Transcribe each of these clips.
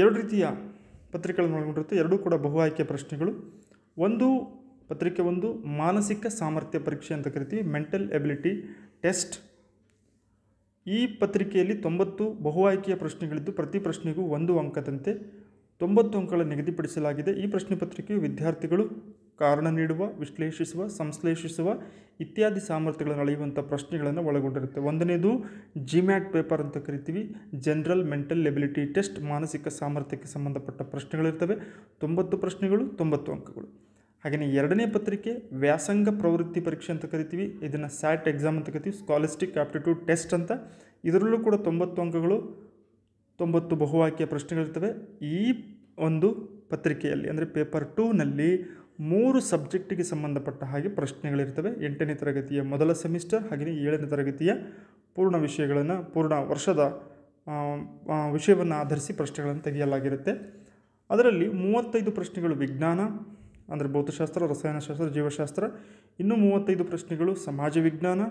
ಎರಡು ರೀತಿಯ ಪತ್ರಿಕೆಗಳನ್ನು ಒಳಗೊಂಡಿರುತ್ತೆ ಎರಡೂ ಕೂಡ ಬಹು ಆಯ್ಕೆ ಪ್ರಶ್ನೆಗಳು ಒಂದು ಪತ್ರಿಕೆ ಒಂದು ಮಾನಸಿಕ ಸಾಮರ್ಥ್ಯ ಪರೀಕ್ಷೆ ಅಂತ ಕರಿತೀವಿ ಮೆಂಟಲ್ ಎಬಿಲಿಟಿ ಟೆಸ್ಟ್ ಈ ಪತ್ರಿಕೆಯಲ್ಲಿ ತೊಂಬತ್ತು ಬಹು ಆಯ್ಕೆಯ ಪ್ರಶ್ನೆಗಳಿದ್ದು ಪ್ರತಿ ಪ್ರಶ್ನೆಗೂ ಒಂದು ಅಂಕದಂತೆ ತೊಂಬತ್ತು ಅಂಕಗಳ ನಿಗದಿಪಡಿಸಲಾಗಿದೆ ಈ ಪ್ರಶ್ನೆ ಪತ್ರಿಕೆಯು ವಿದ್ಯಾರ್ಥಿಗಳು ಕಾರಣ ನೀಡುವ ವಿಶ್ಲೇಷಿಸುವ ಸಂಶ್ಲೇಷಿಸುವ ಇತ್ಯಾದಿ ಸಾಮರ್ಥ್ಯಗಳನ್ನು ಅಳೆಯುವಂಥ ಪ್ರಶ್ನೆಗಳನ್ನು ಒಳಗೊಂಡಿರುತ್ತೆ ಒಂದನೇದು ಜಿಮ್ಯಾಟ್ ಪೇಪರ್ ಅಂತ ಕರಿತೀವಿ ಜನರಲ್ ಮೆಂಟಲ್ ಎಬಿಲಿಟಿ ಟೆಸ್ಟ್ ಮಾನಸಿಕ ಸಾಮರ್ಥ್ಯಕ್ಕೆ ಸಂಬಂಧಪಟ್ಟ ಪ್ರಶ್ನೆಗಳಿರ್ತವೆ ತೊಂಬತ್ತು ಪ್ರಶ್ನೆಗಳು ತೊಂಬತ್ತು ಅಂಕಗಳು ಹಾಗೆಯೇ ಎರಡನೇ ಪತ್ರಿಕೆ ವ್ಯಾಸಂಗ ಪ್ರವೃತ್ತಿ ಪರೀಕ್ಷೆ ಅಂತ ಕರಿತೀವಿ ಇದನ್ನು ಸ್ಯಾಟ್ ಎಕ್ಸಾಮ್ ಅಂತ ಕರಿತೀವಿ ಸ್ಕಾಲಿಸ್ಟಿಕ್ ಆಪ್ಟಿಟ್ಯೂಡ್ ಟೆಸ್ಟ್ ಅಂತ ಇದರಲ್ಲೂ ಕೂಡ ತೊಂಬತ್ತು ಅಂಕಗಳು ತೊಂಬತ್ತು ಬಹು ಆಯ್ಕೆಯ ಪ್ರಶ್ನೆಗಳಿರ್ತವೆ ಈ ಒಂದು ಪತ್ರಿಕೆಯಲ್ಲಿ ಅಂದರೆ ಪೇಪರ್ ಟೂನಲ್ಲಿ ಮೂರು ಸಬ್ಜೆಕ್ಟಿಗೆ ಸಂಬಂಧಪಟ್ಟ ಹಾಗೆ ಪ್ರಶ್ನೆಗಳಿರ್ತವೆ ಎಂಟನೇ ತರಗತಿಯ ಮೊದಲ ಸೆಮಿಸ್ಟರ್ ಹಾಗೆಯೇ ಏಳನೇ ತರಗತಿಯ ಪೂರ್ಣ ವಿಷಯಗಳನ್ನು ಪೂರ್ಣ ವರ್ಷದ ವಿಷಯವನ್ನು ಆಧರಿಸಿ ಪ್ರಶ್ನೆಗಳನ್ನು ತೆಗೆಯಲಾಗಿರುತ್ತೆ ಅದರಲ್ಲಿ ಮೂವತ್ತೈದು ಪ್ರಶ್ನೆಗಳು ವಿಜ್ಞಾನ ಅಂದರೆ ಭೌತಶಾಸ್ತ್ರ ರಸಾಯನಶಾಸ್ತ್ರ ಜೀವಶಾಸ್ತ್ರ ಇನ್ನೂ ಮೂವತ್ತೈದು ಪ್ರಶ್ನೆಗಳು ಸಮಾಜ ವಿಜ್ಞಾನ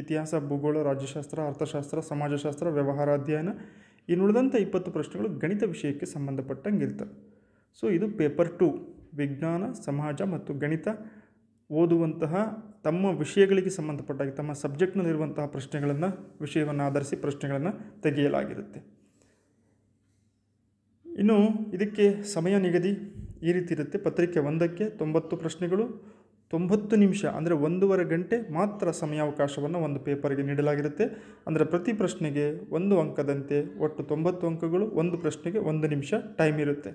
ಇತಿಹಾಸ ಭೂಗೋಳ ರಾಜ್ಯಶಾಸ್ತ್ರ ಅರ್ಥಶಾಸ್ತ್ರ ಸಮಾಜಶಾಸ್ತ್ರ ವ್ಯವಹಾರ ಅಧ್ಯಯನ ಇನ್ನುಳಿದಂಥ ಇಪ್ಪತ್ತು ಪ್ರಶ್ನೆಗಳು ಗಣಿತ ವಿಷಯಕ್ಕೆ ಇರ್ತವೆ ಸೊ ಇದು ಪೇಪರ್ ಟು ವಿಜ್ಞಾನ ಸಮಾಜ ಮತ್ತು ಗಣಿತ ಓದುವಂತಹ ತಮ್ಮ ವಿಷಯಗಳಿಗೆ ಸಂಬಂಧಪಟ್ಟಾಗಿ ತಮ್ಮ ಸಬ್ಜೆಕ್ಟ್ನಲ್ಲಿರುವಂತಹ ಪ್ರಶ್ನೆಗಳನ್ನು ವಿಷಯವನ್ನು ಆಧರಿಸಿ ಪ್ರಶ್ನೆಗಳನ್ನು ತೆಗೆಯಲಾಗಿರುತ್ತೆ ಇನ್ನು ಇದಕ್ಕೆ ಸಮಯ ನಿಗದಿ ಈ ರೀತಿ ಇರುತ್ತೆ ಪತ್ರಿಕೆ ಒಂದಕ್ಕೆ ತೊಂಬತ್ತು ಪ್ರಶ್ನೆಗಳು ತೊಂಬತ್ತು ನಿಮಿಷ ಅಂದರೆ ಒಂದೂವರೆ ಗಂಟೆ ಮಾತ್ರ ಸಮಯಾವಕಾಶವನ್ನು ಒಂದು ಪೇಪರ್ಗೆ ನೀಡಲಾಗಿರುತ್ತೆ ಅಂದರೆ ಪ್ರತಿ ಪ್ರಶ್ನೆಗೆ ಒಂದು ಅಂಕದಂತೆ ಒಟ್ಟು ತೊಂಬತ್ತು ಅಂಕಗಳು ಒಂದು ಪ್ರಶ್ನೆಗೆ ಒಂದು ನಿಮಿಷ ಟೈಮ್ ಇರುತ್ತೆ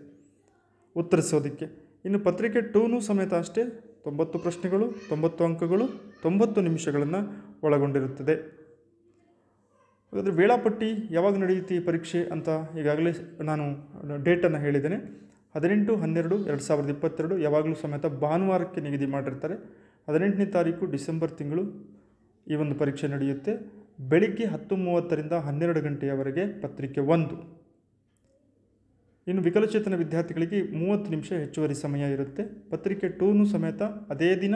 ಉತ್ತರಿಸೋದಕ್ಕೆ ಇನ್ನು ಪತ್ರಿಕೆ ಟೂನೂ ಸಮೇತ ಅಷ್ಟೇ ತೊಂಬತ್ತು ಪ್ರಶ್ನೆಗಳು ತೊಂಬತ್ತು ಅಂಕಗಳು ತೊಂಬತ್ತು ನಿಮಿಷಗಳನ್ನು ಒಳಗೊಂಡಿರುತ್ತದೆ ಹಾಗಾದರೆ ವೇಳಾಪಟ್ಟಿ ಯಾವಾಗ ನಡೆಯುತ್ತೆ ಈ ಪರೀಕ್ಷೆ ಅಂತ ಈಗಾಗಲೇ ನಾನು ಡೇಟನ್ನು ಹೇಳಿದ್ದೇನೆ ಹದಿನೆಂಟು ಹನ್ನೆರಡು ಎರಡು ಸಾವಿರದ ಇಪ್ಪತ್ತೆರಡು ಯಾವಾಗಲೂ ಸಮೇತ ಭಾನುವಾರಕ್ಕೆ ನಿಗದಿ ಮಾಡಿರ್ತಾರೆ ಹದಿನೆಂಟನೇ ತಾರೀಕು ಡಿಸೆಂಬರ್ ತಿಂಗಳು ಈ ಒಂದು ಪರೀಕ್ಷೆ ನಡೆಯುತ್ತೆ ಬೆಳಿಗ್ಗೆ ಹತ್ತು ಮೂವತ್ತರಿಂದ ಹನ್ನೆರಡು ಗಂಟೆಯವರೆಗೆ ಪತ್ರಿಕೆ ಒಂದು ಇನ್ನು ವಿಕಲಚೇತನ ವಿದ್ಯಾರ್ಥಿಗಳಿಗೆ ಮೂವತ್ತು ನಿಮಿಷ ಹೆಚ್ಚುವರಿ ಸಮಯ ಇರುತ್ತೆ ಪತ್ರಿಕೆ ಟೂನು ಸಮೇತ ಅದೇ ದಿನ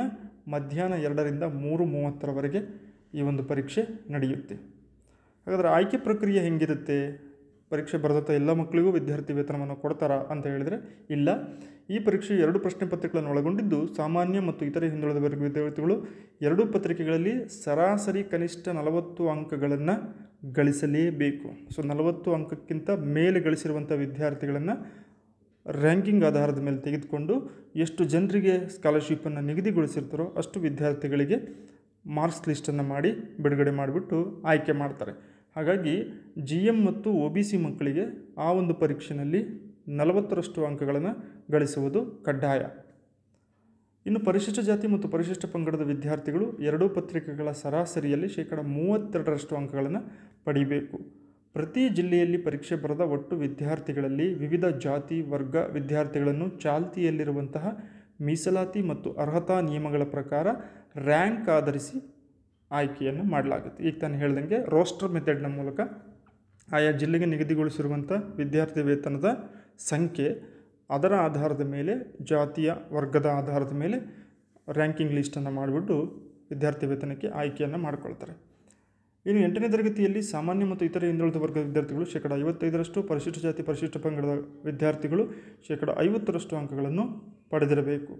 ಮಧ್ಯಾಹ್ನ ಎರಡರಿಂದ ಮೂರು ಮೂವತ್ತರವರೆಗೆ ಈ ಒಂದು ಪರೀಕ್ಷೆ ನಡೆಯುತ್ತೆ ಹಾಗಾದರೆ ಆಯ್ಕೆ ಪ್ರಕ್ರಿಯೆ ಹೆಂಗಿರುತ್ತೆ ಪರೀಕ್ಷೆ ಬರೆದಂಥ ಎಲ್ಲ ಮಕ್ಕಳಿಗೂ ವಿದ್ಯಾರ್ಥಿ ವೇತನವನ್ನು ಕೊಡ್ತಾರಾ ಅಂತ ಹೇಳಿದರೆ ಇಲ್ಲ ಈ ಪರೀಕ್ಷೆ ಎರಡು ಪ್ರಶ್ನೆ ಪತ್ರಿಕೆಗಳನ್ನು ಒಳಗೊಂಡಿದ್ದು ಸಾಮಾನ್ಯ ಮತ್ತು ಇತರೆ ಹಿಂದುಳಿದ ವರ್ಗ ವಿದ್ಯಾರ್ಥಿಗಳು ಎರಡೂ ಪತ್ರಿಕೆಗಳಲ್ಲಿ ಸರಾಸರಿ ಕನಿಷ್ಠ ನಲವತ್ತು ಅಂಕಗಳನ್ನು ಗಳಿಸಲೇಬೇಕು ಸೊ ನಲವತ್ತು ಅಂಕಕ್ಕಿಂತ ಮೇಲೆ ಗಳಿಸಿರುವಂಥ ವಿದ್ಯಾರ್ಥಿಗಳನ್ನು ರ್ಯಾಂಕಿಂಗ್ ಆಧಾರದ ಮೇಲೆ ತೆಗೆದುಕೊಂಡು ಎಷ್ಟು ಜನರಿಗೆ ಸ್ಕಾಲರ್ಶಿಪ್ಪನ್ನು ನಿಗದಿಗೊಳಿಸಿರ್ತಾರೋ ಅಷ್ಟು ವಿದ್ಯಾರ್ಥಿಗಳಿಗೆ ಮಾರ್ಕ್ಸ್ ಲಿಸ್ಟನ್ನು ಮಾಡಿ ಬಿಡುಗಡೆ ಮಾಡಿಬಿಟ್ಟು ಆಯ್ಕೆ ಮಾಡ್ತಾರೆ ಹಾಗಾಗಿ ಜಿ ಎಮ್ ಮತ್ತು ಒ ಬಿ ಸಿ ಮಕ್ಕಳಿಗೆ ಆ ಒಂದು ಪರೀಕ್ಷೆಯಲ್ಲಿ ನಲವತ್ತರಷ್ಟು ಅಂಕಗಳನ್ನು ಗಳಿಸುವುದು ಕಡ್ಡಾಯ ಇನ್ನು ಪರಿಶಿಷ್ಟ ಜಾತಿ ಮತ್ತು ಪರಿಶಿಷ್ಟ ಪಂಗಡದ ವಿದ್ಯಾರ್ಥಿಗಳು ಎರಡೂ ಪತ್ರಿಕೆಗಳ ಸರಾಸರಿಯಲ್ಲಿ ಶೇಕಡ ಮೂವತ್ತೆರಡರಷ್ಟು ಅಂಕಗಳನ್ನು ಪಡೀಬೇಕು ಪ್ರತಿ ಜಿಲ್ಲೆಯಲ್ಲಿ ಪರೀಕ್ಷೆ ಬರೆದ ಒಟ್ಟು ವಿದ್ಯಾರ್ಥಿಗಳಲ್ಲಿ ವಿವಿಧ ಜಾತಿ ವರ್ಗ ವಿದ್ಯಾರ್ಥಿಗಳನ್ನು ಚಾಲ್ತಿಯಲ್ಲಿರುವಂತಹ ಮೀಸಲಾತಿ ಮತ್ತು ಅರ್ಹತಾ ನಿಯಮಗಳ ಪ್ರಕಾರ ರ್ಯಾಂಕ್ ಆಧರಿಸಿ ಆಯ್ಕೆಯನ್ನು ಮಾಡಲಾಗುತ್ತೆ ಈಗ ತಾನು ಹೇಳ್ದಂಗೆ ರೋಸ್ಟರ್ ಮೆಥಡ್ನ ಮೂಲಕ ಆಯಾ ಜಿಲ್ಲೆಗೆ ನಿಗದಿಗೊಳಿಸಿರುವಂಥ ವಿದ್ಯಾರ್ಥಿ ವೇತನದ ಸಂಖ್ಯೆ ಅದರ ಆಧಾರದ ಮೇಲೆ ಜಾತಿಯ ವರ್ಗದ ಆಧಾರದ ಮೇಲೆ ರ್ಯಾಂಕಿಂಗ್ ಲಿಸ್ಟನ್ನು ಮಾಡಿಬಿಟ್ಟು ವಿದ್ಯಾರ್ಥಿ ವೇತನಕ್ಕೆ ಆಯ್ಕೆಯನ್ನು ಮಾಡ್ಕೊಳ್ತಾರೆ ಇನ್ನು ಎಂಟನೇ ತರಗತಿಯಲ್ಲಿ ಸಾಮಾನ್ಯ ಮತ್ತು ಇತರ ಹಿಂದುಳಿದ ವರ್ಗದ ವಿದ್ಯಾರ್ಥಿಗಳು ಶೇಕಡ ಐವತ್ತೈದರಷ್ಟು ಪರಿಶಿಷ್ಟ ಜಾತಿ ಪರಿಶಿಷ್ಟ ಪಂಗಡದ ವಿದ್ಯಾರ್ಥಿಗಳು ಶೇಕಡ ಐವತ್ತರಷ್ಟು ಅಂಕಗಳನ್ನು ಪಡೆದಿರಬೇಕು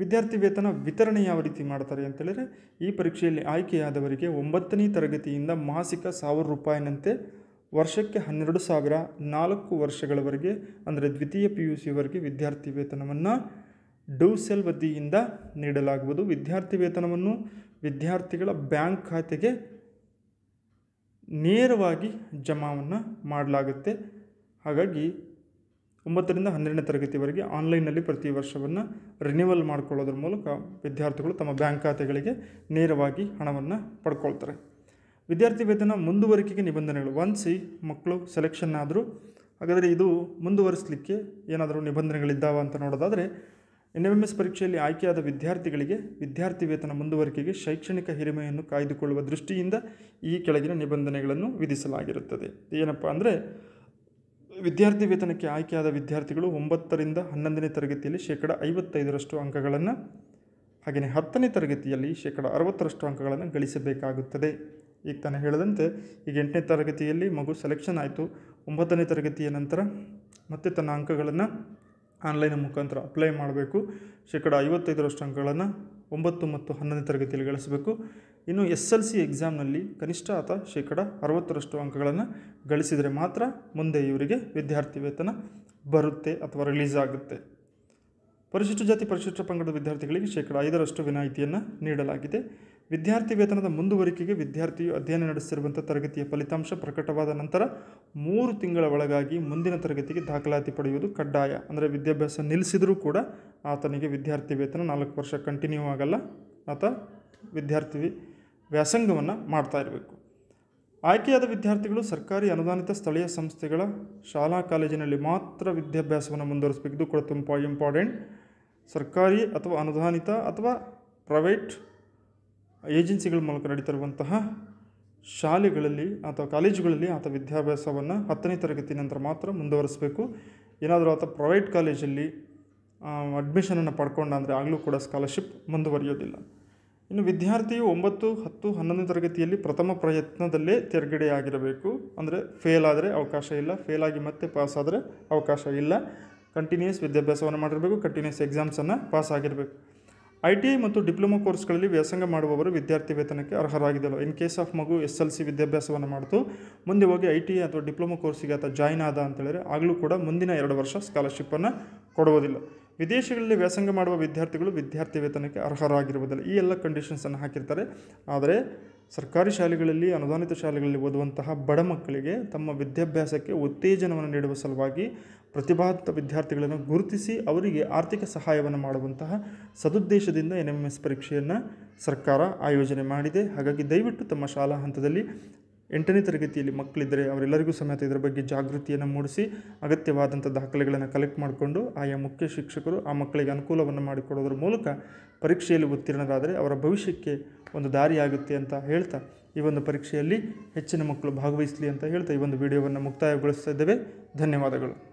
ವಿದ್ಯಾರ್ಥಿ ವೇತನ ವಿತರಣೆ ಯಾವ ರೀತಿ ಮಾಡ್ತಾರೆ ಅಂತೇಳಿದರೆ ಈ ಪರೀಕ್ಷೆಯಲ್ಲಿ ಆಯ್ಕೆಯಾದವರಿಗೆ ಒಂಬತ್ತನೇ ತರಗತಿಯಿಂದ ಮಾಸಿಕ ಸಾವಿರ ರೂಪಾಯಿನಂತೆ ವರ್ಷಕ್ಕೆ ಹನ್ನೆರಡು ಸಾವಿರ ನಾಲ್ಕು ವರ್ಷಗಳವರೆಗೆ ಅಂದರೆ ದ್ವಿತೀಯ ಪಿ ಯು ಸಿವರೆಗೆ ವಿದ್ಯಾರ್ಥಿ ವೇತನವನ್ನು ಡೂ ಸೆಲ್ ವತಿಯಿಂದ ನೀಡಲಾಗುವುದು ವಿದ್ಯಾರ್ಥಿ ವೇತನವನ್ನು ವಿದ್ಯಾರ್ಥಿಗಳ ಬ್ಯಾಂಕ್ ಖಾತೆಗೆ ನೇರವಾಗಿ ಜಮಾವನ್ನು ಮಾಡಲಾಗುತ್ತೆ ಹಾಗಾಗಿ ಒಂಬತ್ತರಿಂದ ಹನ್ನೆರಡನೇ ತರಗತಿವರೆಗೆ ಆನ್ಲೈನ್ನಲ್ಲಿ ಪ್ರತಿ ವರ್ಷವನ್ನು ರಿನ್ಯೂವಲ್ ಮಾಡ್ಕೊಳ್ಳೋದ್ರ ಮೂಲಕ ವಿದ್ಯಾರ್ಥಿಗಳು ತಮ್ಮ ಬ್ಯಾಂಕ್ ಖಾತೆಗಳಿಗೆ ನೇರವಾಗಿ ಹಣವನ್ನು ಪಡ್ಕೊಳ್ತಾರೆ ವಿದ್ಯಾರ್ಥಿ ವೇತನ ಮುಂದುವರಿಕೆಗೆ ನಿಬಂಧನೆಗಳು ಒನ್ಸಿ ಮಕ್ಕಳು ಸೆಲೆಕ್ಷನ್ ಆದರೂ ಹಾಗಾದರೆ ಇದು ಮುಂದುವರಿಸಲಿಕ್ಕೆ ಏನಾದರೂ ನಿಬಂಧನೆಗಳಿದ್ದಾವ ಅಂತ ನೋಡೋದಾದರೆ ಎನ್ ಎಮ್ ಎಸ್ ಪರೀಕ್ಷೆಯಲ್ಲಿ ಆಯ್ಕೆಯಾದ ವಿದ್ಯಾರ್ಥಿಗಳಿಗೆ ವಿದ್ಯಾರ್ಥಿ ವೇತನ ಮುಂದುವರಿಕೆಗೆ ಶೈಕ್ಷಣಿಕ ಹಿರಿಮೆಯನ್ನು ಕಾಯ್ದುಕೊಳ್ಳುವ ದೃಷ್ಟಿಯಿಂದ ಈ ಕೆಳಗಿನ ನಿಬಂಧನೆಗಳನ್ನು ವಿಧಿಸಲಾಗಿರುತ್ತದೆ ಏನಪ್ಪ ಅಂದರೆ ವಿದ್ಯಾರ್ಥಿ ವೇತನಕ್ಕೆ ಆಯ್ಕೆಯಾದ ವಿದ್ಯಾರ್ಥಿಗಳು ಒಂಬತ್ತರಿಂದ ಹನ್ನೊಂದನೇ ತರಗತಿಯಲ್ಲಿ ಶೇಕಡ ಐವತ್ತೈದರಷ್ಟು ಅಂಕಗಳನ್ನು ಹಾಗೆಯೇ ಹತ್ತನೇ ತರಗತಿಯಲ್ಲಿ ಶೇಕಡ ಅರವತ್ತರಷ್ಟು ಅಂಕಗಳನ್ನು ಗಳಿಸಬೇಕಾಗುತ್ತದೆ ಈಗ ತಾನು ಹೇಳದಂತೆ ಈಗ ಎಂಟನೇ ತರಗತಿಯಲ್ಲಿ ಮಗು ಸೆಲೆಕ್ಷನ್ ಆಯಿತು ಒಂಬತ್ತನೇ ತರಗತಿಯ ನಂತರ ಮತ್ತೆ ತನ್ನ ಅಂಕಗಳನ್ನು ಆನ್ಲೈನ್ ಮುಖಾಂತರ ಅಪ್ಲೈ ಮಾಡಬೇಕು ಶೇಕಡ ಐವತ್ತೈದರಷ್ಟು ಅಂಕಗಳನ್ನು ಒಂಬತ್ತು ಮತ್ತು ಹನ್ನೊಂದನೇ ತರಗತಿಯಲ್ಲಿ ಗಳಿಸಬೇಕು ಇನ್ನು ಎಸ್ ಎಲ್ ಸಿ ಎಕ್ಸಾಮ್ನಲ್ಲಿ ಕನಿಷ್ಠ ಅಥವಾ ಶೇಕಡ ಅರವತ್ತರಷ್ಟು ಅಂಕಗಳನ್ನು ಗಳಿಸಿದರೆ ಮಾತ್ರ ಮುಂದೆ ಇವರಿಗೆ ವಿದ್ಯಾರ್ಥಿ ವೇತನ ಬರುತ್ತೆ ಅಥವಾ ರಿಲೀಸ್ ಆಗುತ್ತೆ ಪರಿಶಿಷ್ಟ ಜಾತಿ ಪರಿಶಿಷ್ಟ ಪಂಗಡದ ವಿದ್ಯಾರ್ಥಿಗಳಿಗೆ ಶೇಕಡ ಐದರಷ್ಟು ವಿನಾಯಿತಿಯನ್ನು ನೀಡಲಾಗಿದೆ ವಿದ್ಯಾರ್ಥಿ ವೇತನದ ಮುಂದುವರಿಕೆಗೆ ವಿದ್ಯಾರ್ಥಿಯು ಅಧ್ಯಯನ ನಡೆಸಿರುವಂಥ ತರಗತಿಯ ಫಲಿತಾಂಶ ಪ್ರಕಟವಾದ ನಂತರ ಮೂರು ತಿಂಗಳ ಒಳಗಾಗಿ ಮುಂದಿನ ತರಗತಿಗೆ ದಾಖಲಾತಿ ಪಡೆಯುವುದು ಕಡ್ಡಾಯ ಅಂದರೆ ವಿದ್ಯಾಭ್ಯಾಸ ನಿಲ್ಲಿಸಿದರೂ ಕೂಡ ಆತನಿಗೆ ವಿದ್ಯಾರ್ಥಿ ವೇತನ ನಾಲ್ಕು ವರ್ಷ ಕಂಟಿನ್ಯೂ ಆಗಲ್ಲ ಆತ ವಿದ್ಯಾರ್ಥಿ ವ್ಯಾಸಂಗವನ್ನು ಮಾಡ್ತಾ ಇರಬೇಕು ಆಯ್ಕೆಯಾದ ವಿದ್ಯಾರ್ಥಿಗಳು ಸರ್ಕಾರಿ ಅನುದಾನಿತ ಸ್ಥಳೀಯ ಸಂಸ್ಥೆಗಳ ಶಾಲಾ ಕಾಲೇಜಿನಲ್ಲಿ ಮಾತ್ರ ವಿದ್ಯಾಭ್ಯಾಸವನ್ನು ಮುಂದುವರಿಸಬೇಕು ಕೂಡ ತುಂಬ ಇಂಪಾರ್ಟೆಂಟ್ ಸರ್ಕಾರಿ ಅಥವಾ ಅನುದಾನಿತ ಅಥವಾ ಪ್ರೈವೇಟ್ ಏಜೆನ್ಸಿಗಳ ಮೂಲಕ ನಡೀತಿರುವಂತಹ ಶಾಲೆಗಳಲ್ಲಿ ಅಥವಾ ಕಾಲೇಜುಗಳಲ್ಲಿ ಆತ ವಿದ್ಯಾಭ್ಯಾಸವನ್ನು ಹತ್ತನೇ ತರಗತಿ ನಂತರ ಮಾತ್ರ ಮುಂದುವರಿಸಬೇಕು ಏನಾದರೂ ಆತ ಪ್ರೈವೇಟ್ ಕಾಲೇಜಲ್ಲಿ ಅಡ್ಮಿಷನನ್ನು ಪಡ್ಕೊಂಡಂದರೆ ಆಗಲೂ ಕೂಡ ಸ್ಕಾಲರ್ಶಿಪ್ ಮುಂದುವರಿಯೋದಿಲ್ಲ ಇನ್ನು ವಿದ್ಯಾರ್ಥಿಯು ಒಂಬತ್ತು ಹತ್ತು ಹನ್ನೊಂದು ತರಗತಿಯಲ್ಲಿ ಪ್ರಥಮ ಪ್ರಯತ್ನದಲ್ಲೇ ತೆರಗಡೆಯಾಗಿರಬೇಕು ಅಂದರೆ ಫೇಲ್ ಆದರೆ ಅವಕಾಶ ಇಲ್ಲ ಫೇಲ್ ಆಗಿ ಮತ್ತೆ ಪಾಸ್ ಆದರೆ ಅವಕಾಶ ಇಲ್ಲ ಕಂಟಿನ್ಯೂಸ್ ವಿದ್ಯಾಭ್ಯಾಸವನ್ನು ಮಾಡಿರಬೇಕು ಕಂಟಿನ್ಯೂಸ್ ಎಕ್ಸಾಮ್ಸನ್ನು ಪಾಸ್ ಆಗಿರಬೇಕು ಐ ಟಿ ಐ ಮತ್ತು ಡಿಪ್ಲೊಮಾ ಕೋರ್ಸ್ಗಳಲ್ಲಿ ವ್ಯಾಸಂಗ ಮಾಡುವವರು ವಿದ್ಯಾರ್ಥಿ ವೇತನಕ್ಕೆ ಅರ್ಹರಾಗಿದ್ದಲ್ಲ ಇನ್ ಕೇಸ್ ಆಫ್ ಮಗು ಎಸ್ ಎಲ್ ಸಿ ವಿದ್ಯಾಭ್ಯಾಸವನ್ನು ಮಾಡಿತು ಮುಂದೆ ಹೋಗಿ ಐ ಟಿ ಐ ಅಥವಾ ಡಿಪ್ಲೊಮಾ ಕೋರ್ಸಿಗೆ ಅಥವಾ ಜಾಯ್ನ್ ಆದ ಅಂತೇಳಿದರೆ ಆಗಲೂ ಕೂಡ ಮುಂದಿನ ಎರಡು ವರ್ಷ ಸ್ಕಾಲರ್ಶಿಪ್ಪನ್ನು ಕೊಡುವುದಿಲ್ಲ ವಿದೇಶಗಳಲ್ಲಿ ವ್ಯಾಸಂಗ ಮಾಡುವ ವಿದ್ಯಾರ್ಥಿಗಳು ವಿದ್ಯಾರ್ಥಿ ವೇತನಕ್ಕೆ ಅರ್ಹರಾಗಿರುವುದಿಲ್ಲ ಈ ಎಲ್ಲ ಕಂಡೀಷನ್ಸನ್ನು ಹಾಕಿರ್ತಾರೆ ಆದರೆ ಸರ್ಕಾರಿ ಶಾಲೆಗಳಲ್ಲಿ ಅನುದಾನಿತ ಶಾಲೆಗಳಲ್ಲಿ ಓದುವಂತಹ ಬಡ ಮಕ್ಕಳಿಗೆ ತಮ್ಮ ವಿದ್ಯಾಭ್ಯಾಸಕ್ಕೆ ಉತ್ತೇಜನವನ್ನು ನೀಡುವ ಸಲುವಾಗಿ ಪ್ರತಿಭಾದಿತ ವಿದ್ಯಾರ್ಥಿಗಳನ್ನು ಗುರುತಿಸಿ ಅವರಿಗೆ ಆರ್ಥಿಕ ಸಹಾಯವನ್ನು ಮಾಡುವಂತಹ ಸದುದ್ದೇಶದಿಂದ ಎನ್ ಎಮ್ ಎಸ್ ಪರೀಕ್ಷೆಯನ್ನು ಸರ್ಕಾರ ಆಯೋಜನೆ ಮಾಡಿದೆ ಹಾಗಾಗಿ ದಯವಿಟ್ಟು ತಮ್ಮ ಶಾಲಾ ಹಂತದಲ್ಲಿ ಎಂಟನೇ ತರಗತಿಯಲ್ಲಿ ಮಕ್ಕಳಿದ್ದರೆ ಅವರೆಲ್ಲರಿಗೂ ಸಮೇತ ಇದರ ಬಗ್ಗೆ ಜಾಗೃತಿಯನ್ನು ಮೂಡಿಸಿ ಅಗತ್ಯವಾದಂಥ ದಾಖಲೆಗಳನ್ನು ಕಲೆಕ್ಟ್ ಮಾಡಿಕೊಂಡು ಆಯಾ ಮುಖ್ಯ ಶಿಕ್ಷಕರು ಆ ಮಕ್ಕಳಿಗೆ ಅನುಕೂಲವನ್ನು ಮಾಡಿಕೊಡೋದ್ರ ಮೂಲಕ ಪರೀಕ್ಷೆಯಲ್ಲಿ ಉತ್ತೀರ್ಣರಾದರೆ ಅವರ ಭವಿಷ್ಯಕ್ಕೆ ಒಂದು ದಾರಿಯಾಗುತ್ತೆ ಅಂತ ಹೇಳ್ತಾ ಈ ಒಂದು ಪರೀಕ್ಷೆಯಲ್ಲಿ ಹೆಚ್ಚಿನ ಮಕ್ಕಳು ಭಾಗವಹಿಸಲಿ ಅಂತ ಹೇಳ್ತಾ ಈ ಒಂದು ವಿಡಿಯೋವನ್ನು ಮುಕ್ತಾಯಗೊಳಿಸ್ತಾ ಇದ್ದೇವೆ ಧನ್ಯವಾದಗಳು